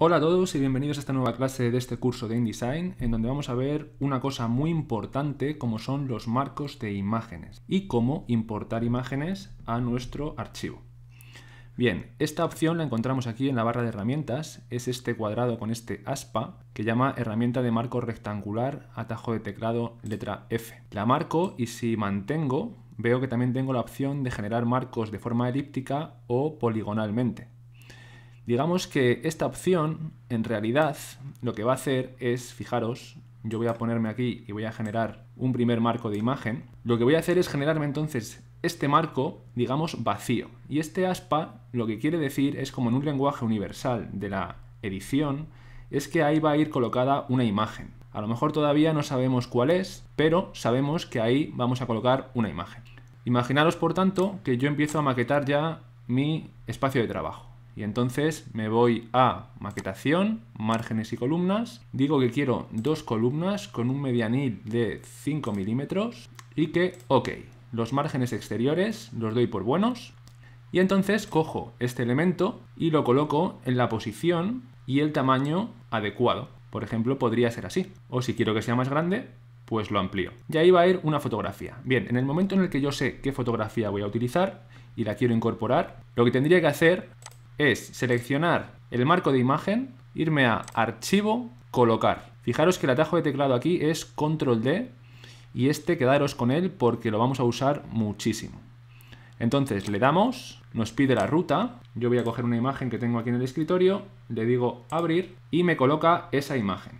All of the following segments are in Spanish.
Hola a todos y bienvenidos a esta nueva clase de este curso de InDesign en donde vamos a ver una cosa muy importante como son los marcos de imágenes y cómo importar imágenes a nuestro archivo. Bien, esta opción la encontramos aquí en la barra de herramientas, es este cuadrado con este aspa que llama herramienta de marco rectangular, atajo de teclado, letra F. La marco y si mantengo veo que también tengo la opción de generar marcos de forma elíptica o poligonalmente. Digamos que esta opción, en realidad, lo que va a hacer es, fijaros, yo voy a ponerme aquí y voy a generar un primer marco de imagen. Lo que voy a hacer es generarme entonces este marco, digamos, vacío. Y este aspa lo que quiere decir es como en un lenguaje universal de la edición, es que ahí va a ir colocada una imagen. A lo mejor todavía no sabemos cuál es, pero sabemos que ahí vamos a colocar una imagen. Imaginaros, por tanto, que yo empiezo a maquetar ya mi espacio de trabajo. Y entonces me voy a maquetación, márgenes y columnas. Digo que quiero dos columnas con un medianil de 5 milímetros y que OK. Los márgenes exteriores los doy por buenos. Y entonces cojo este elemento y lo coloco en la posición y el tamaño adecuado. Por ejemplo, podría ser así. O si quiero que sea más grande, pues lo amplío. Y ahí va a ir una fotografía. Bien, en el momento en el que yo sé qué fotografía voy a utilizar y la quiero incorporar, lo que tendría que hacer es seleccionar el marco de imagen, irme a archivo, colocar. Fijaros que el atajo de teclado aquí es control D y este quedaros con él porque lo vamos a usar muchísimo. Entonces le damos, nos pide la ruta, yo voy a coger una imagen que tengo aquí en el escritorio, le digo abrir y me coloca esa imagen.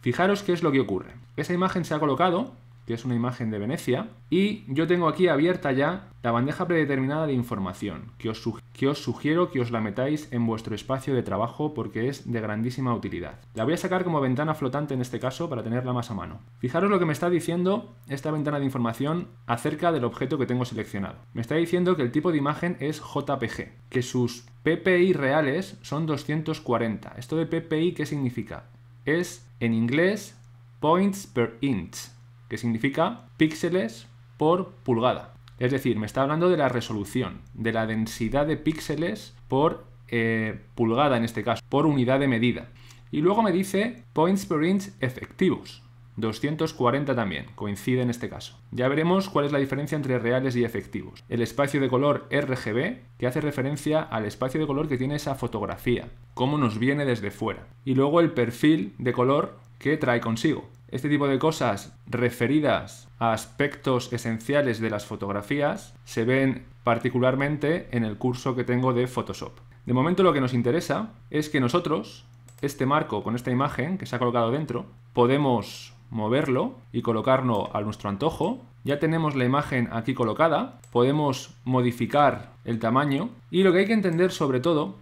Fijaros qué es lo que ocurre. Esa imagen se ha colocado que es una imagen de Venecia. Y yo tengo aquí abierta ya la bandeja predeterminada de información, que os, que os sugiero que os la metáis en vuestro espacio de trabajo porque es de grandísima utilidad. La voy a sacar como ventana flotante en este caso para tenerla más a mano. Fijaros lo que me está diciendo esta ventana de información acerca del objeto que tengo seleccionado. Me está diciendo que el tipo de imagen es JPG, que sus PPI reales son 240. ¿Esto de PPI qué significa? Es en inglés points per inch, que significa píxeles por pulgada. Es decir, me está hablando de la resolución, de la densidad de píxeles por eh, pulgada en este caso, por unidad de medida. Y luego me dice points per inch efectivos, 240 también, coincide en este caso. Ya veremos cuál es la diferencia entre reales y efectivos. El espacio de color RGB, que hace referencia al espacio de color que tiene esa fotografía, cómo nos viene desde fuera. Y luego el perfil de color que trae consigo. Este tipo de cosas referidas a aspectos esenciales de las fotografías se ven particularmente en el curso que tengo de Photoshop. De momento lo que nos interesa es que nosotros, este marco con esta imagen que se ha colocado dentro, podemos moverlo y colocarlo a nuestro antojo. Ya tenemos la imagen aquí colocada, podemos modificar el tamaño y lo que hay que entender sobre todo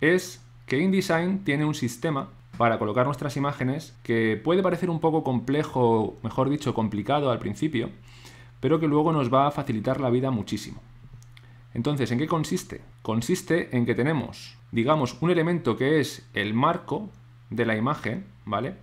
es que InDesign tiene un sistema para colocar nuestras imágenes, que puede parecer un poco complejo, mejor dicho, complicado al principio, pero que luego nos va a facilitar la vida muchísimo. Entonces, ¿en qué consiste? Consiste en que tenemos, digamos, un elemento que es el marco de la imagen, ¿vale?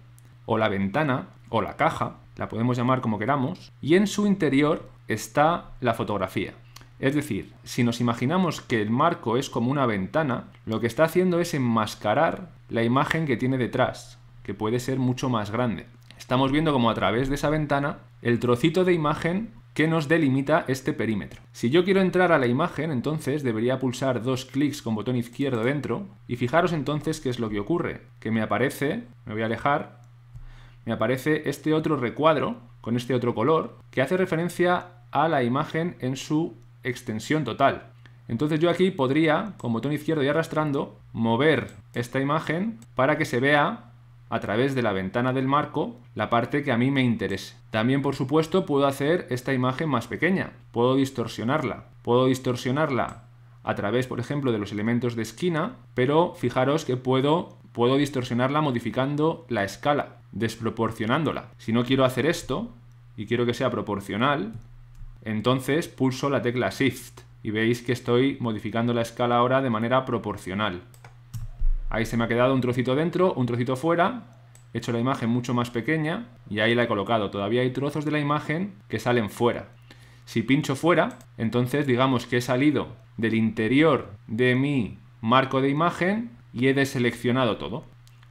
O la ventana, o la caja, la podemos llamar como queramos, y en su interior está la fotografía. Es decir, si nos imaginamos que el marco es como una ventana, lo que está haciendo es enmascarar la imagen que tiene detrás, que puede ser mucho más grande. Estamos viendo como a través de esa ventana el trocito de imagen que nos delimita este perímetro. Si yo quiero entrar a la imagen, entonces debería pulsar dos clics con botón izquierdo dentro y fijaros entonces qué es lo que ocurre, que me aparece, me voy a alejar, me aparece este otro recuadro con este otro color que hace referencia a la imagen en su extensión total. Entonces yo aquí podría, con botón izquierdo y arrastrando, mover esta imagen para que se vea a través de la ventana del marco la parte que a mí me interese. También, por supuesto, puedo hacer esta imagen más pequeña. Puedo distorsionarla. Puedo distorsionarla a través, por ejemplo, de los elementos de esquina, pero fijaros que puedo, puedo distorsionarla modificando la escala, desproporcionándola. Si no quiero hacer esto y quiero que sea proporcional, entonces pulso la tecla Shift y veis que estoy modificando la escala ahora de manera proporcional. Ahí se me ha quedado un trocito dentro, un trocito fuera, he hecho la imagen mucho más pequeña y ahí la he colocado. Todavía hay trozos de la imagen que salen fuera. Si pincho fuera, entonces digamos que he salido del interior de mi marco de imagen y he deseleccionado todo.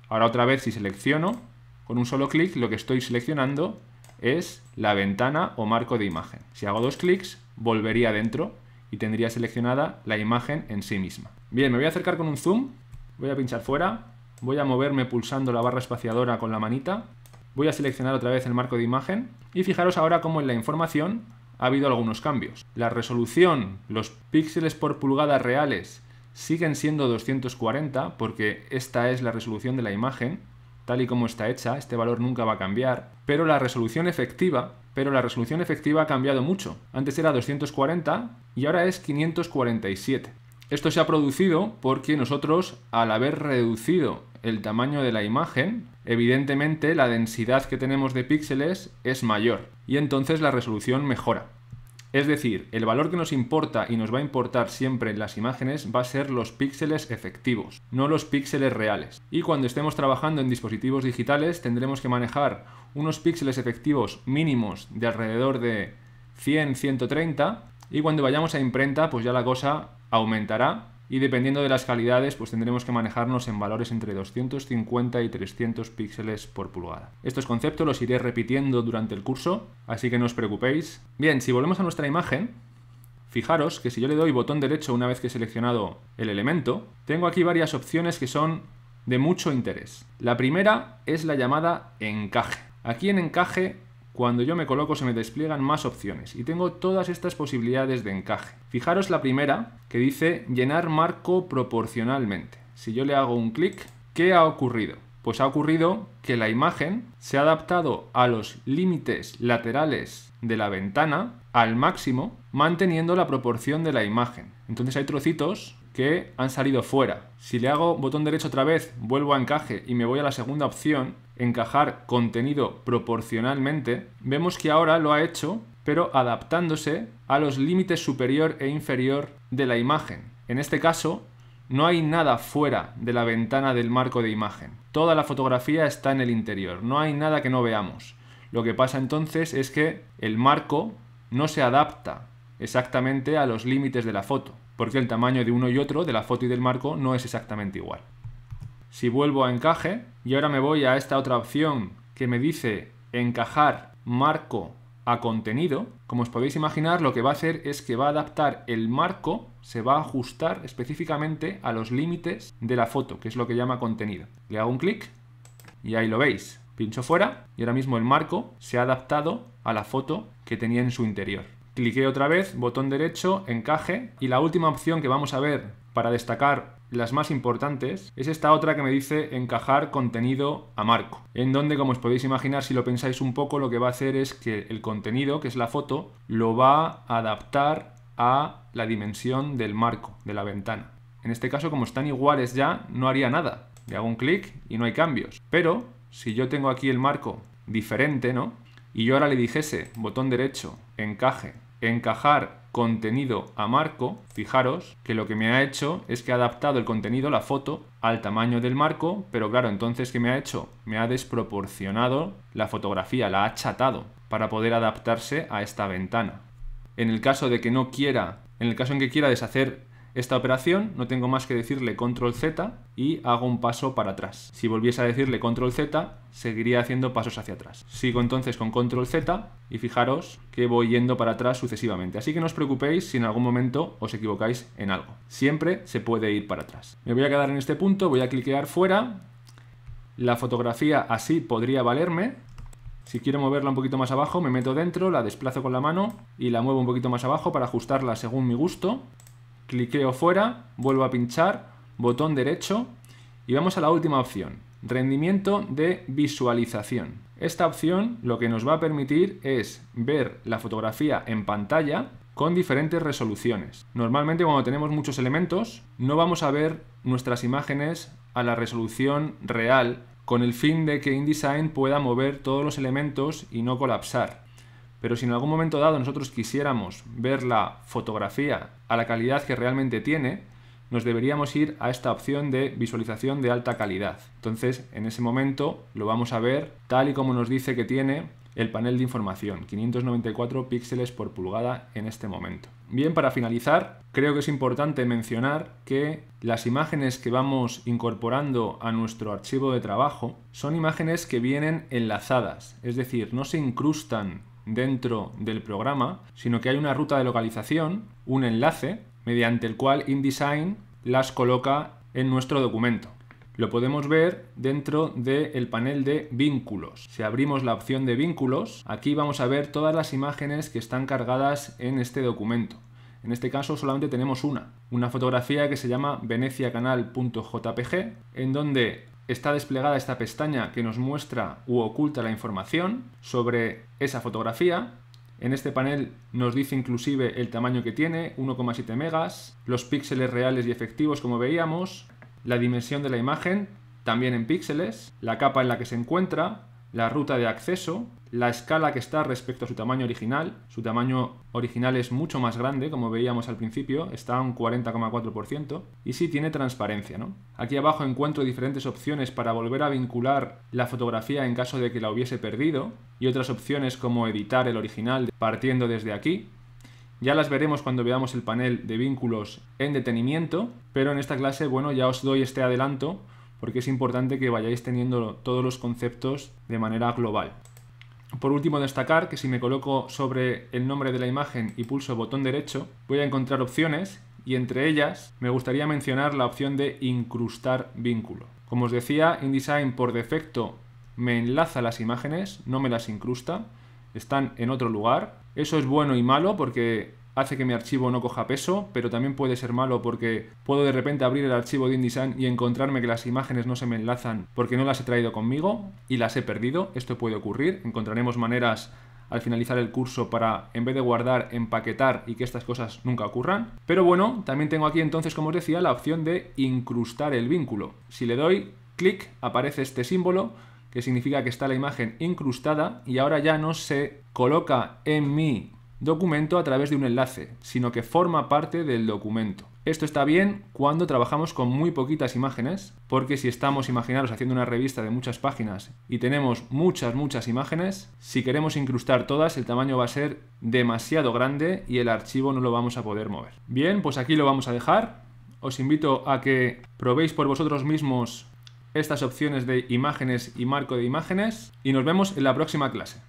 Ahora otra vez si selecciono, con un solo clic lo que estoy seleccionando es la ventana o marco de imagen. Si hago dos clics, volvería dentro y tendría seleccionada la imagen en sí misma. Bien, me voy a acercar con un zoom, voy a pinchar fuera, voy a moverme pulsando la barra espaciadora con la manita, voy a seleccionar otra vez el marco de imagen y fijaros ahora cómo en la información ha habido algunos cambios. La resolución, los píxeles por pulgada reales siguen siendo 240 porque esta es la resolución de la imagen, tal y como está hecha, este valor nunca va a cambiar, pero la resolución efectiva, pero la resolución efectiva ha cambiado mucho. Antes era 240 y ahora es 547. Esto se ha producido porque nosotros, al haber reducido el tamaño de la imagen, evidentemente la densidad que tenemos de píxeles es mayor y entonces la resolución mejora. Es decir, el valor que nos importa y nos va a importar siempre en las imágenes va a ser los píxeles efectivos, no los píxeles reales. Y cuando estemos trabajando en dispositivos digitales tendremos que manejar unos píxeles efectivos mínimos de alrededor de 100-130 y cuando vayamos a imprenta pues ya la cosa aumentará y dependiendo de las calidades pues tendremos que manejarnos en valores entre 250 y 300 píxeles por pulgada. Estos conceptos los iré repitiendo durante el curso, así que no os preocupéis. Bien, si volvemos a nuestra imagen, fijaros que si yo le doy botón derecho una vez que he seleccionado el elemento, tengo aquí varias opciones que son de mucho interés. La primera es la llamada encaje. Aquí en encaje cuando yo me coloco se me despliegan más opciones y tengo todas estas posibilidades de encaje. Fijaros la primera que dice llenar marco proporcionalmente. Si yo le hago un clic, ¿qué ha ocurrido? Pues ha ocurrido que la imagen se ha adaptado a los límites laterales de la ventana al máximo, manteniendo la proporción de la imagen. Entonces hay trocitos que han salido fuera. Si le hago botón derecho otra vez, vuelvo a encaje y me voy a la segunda opción, encajar contenido proporcionalmente, vemos que ahora lo ha hecho, pero adaptándose a los límites superior e inferior de la imagen. En este caso, no hay nada fuera de la ventana del marco de imagen. Toda la fotografía está en el interior, no hay nada que no veamos. Lo que pasa entonces es que el marco no se adapta exactamente a los límites de la foto, porque el tamaño de uno y otro, de la foto y del marco, no es exactamente igual si vuelvo a encaje y ahora me voy a esta otra opción que me dice encajar marco a contenido, como os podéis imaginar lo que va a hacer es que va a adaptar el marco, se va a ajustar específicamente a los límites de la foto, que es lo que llama contenido. Le hago un clic y ahí lo veis. Pincho fuera y ahora mismo el marco se ha adaptado a la foto que tenía en su interior. Cliqué otra vez, botón derecho, encaje y la última opción que vamos a ver para destacar las más importantes, es esta otra que me dice encajar contenido a marco, en donde, como os podéis imaginar, si lo pensáis un poco, lo que va a hacer es que el contenido, que es la foto, lo va a adaptar a la dimensión del marco, de la ventana. En este caso, como están iguales ya, no haría nada. Le hago un clic y no hay cambios. Pero si yo tengo aquí el marco diferente, ¿no? Y yo ahora le dijese, botón derecho, encaje, encajar contenido a marco, fijaros que lo que me ha hecho es que ha adaptado el contenido, la foto, al tamaño del marco, pero claro, entonces ¿qué me ha hecho? Me ha desproporcionado la fotografía, la ha chatado para poder adaptarse a esta ventana. En el caso de que no quiera, en el caso en que quiera deshacer esta operación, no tengo más que decirle control Z y hago un paso para atrás. Si volviese a decirle control Z, seguiría haciendo pasos hacia atrás. Sigo entonces con control Z y fijaros que voy yendo para atrás sucesivamente. Así que no os preocupéis si en algún momento os equivocáis en algo. Siempre se puede ir para atrás. Me voy a quedar en este punto, voy a cliquear fuera. La fotografía así podría valerme, si quiero moverla un poquito más abajo, me meto dentro, la desplazo con la mano y la muevo un poquito más abajo para ajustarla según mi gusto cliqueo fuera, vuelvo a pinchar, botón derecho y vamos a la última opción, rendimiento de visualización. Esta opción lo que nos va a permitir es ver la fotografía en pantalla con diferentes resoluciones. Normalmente cuando tenemos muchos elementos no vamos a ver nuestras imágenes a la resolución real con el fin de que InDesign pueda mover todos los elementos y no colapsar. Pero si en algún momento dado nosotros quisiéramos ver la fotografía a la calidad que realmente tiene, nos deberíamos ir a esta opción de visualización de alta calidad. Entonces, en ese momento lo vamos a ver tal y como nos dice que tiene el panel de información, 594 píxeles por pulgada en este momento. Bien, para finalizar, creo que es importante mencionar que las imágenes que vamos incorporando a nuestro archivo de trabajo son imágenes que vienen enlazadas, es decir, no se incrustan dentro del programa, sino que hay una ruta de localización, un enlace, mediante el cual InDesign las coloca en nuestro documento. Lo podemos ver dentro del panel de vínculos. Si abrimos la opción de vínculos, aquí vamos a ver todas las imágenes que están cargadas en este documento. En este caso solamente tenemos una, una fotografía que se llama veneciacanal.jpg, en donde está desplegada esta pestaña que nos muestra u oculta la información sobre esa fotografía. En este panel nos dice inclusive el tamaño que tiene, 1,7 megas, los píxeles reales y efectivos como veíamos, la dimensión de la imagen, también en píxeles, la capa en la que se encuentra, la ruta de acceso, la escala que está respecto a su tamaño original. Su tamaño original es mucho más grande, como veíamos al principio, está a un 40,4%, y sí tiene transparencia, ¿no? Aquí abajo encuentro diferentes opciones para volver a vincular la fotografía en caso de que la hubiese perdido, y otras opciones como editar el original partiendo desde aquí. Ya las veremos cuando veamos el panel de vínculos en detenimiento, pero en esta clase, bueno, ya os doy este adelanto porque es importante que vayáis teniendo todos los conceptos de manera global. Por último, destacar que si me coloco sobre el nombre de la imagen y pulso botón derecho, voy a encontrar opciones y entre ellas me gustaría mencionar la opción de incrustar vínculo. Como os decía, InDesign por defecto me enlaza las imágenes, no me las incrusta, están en otro lugar. Eso es bueno y malo porque hace que mi archivo no coja peso, pero también puede ser malo porque puedo de repente abrir el archivo de InDesign y encontrarme que las imágenes no se me enlazan porque no las he traído conmigo y las he perdido. Esto puede ocurrir. Encontraremos maneras al finalizar el curso para, en vez de guardar, empaquetar y que estas cosas nunca ocurran. Pero bueno, también tengo aquí entonces, como os decía, la opción de incrustar el vínculo. Si le doy clic, aparece este símbolo que significa que está la imagen incrustada y ahora ya no se coloca en mi documento a través de un enlace, sino que forma parte del documento. Esto está bien cuando trabajamos con muy poquitas imágenes, porque si estamos, imaginaros, haciendo una revista de muchas páginas y tenemos muchas, muchas imágenes, si queremos incrustar todas, el tamaño va a ser demasiado grande y el archivo no lo vamos a poder mover. Bien, pues aquí lo vamos a dejar. Os invito a que probéis por vosotros mismos estas opciones de imágenes y marco de imágenes y nos vemos en la próxima clase.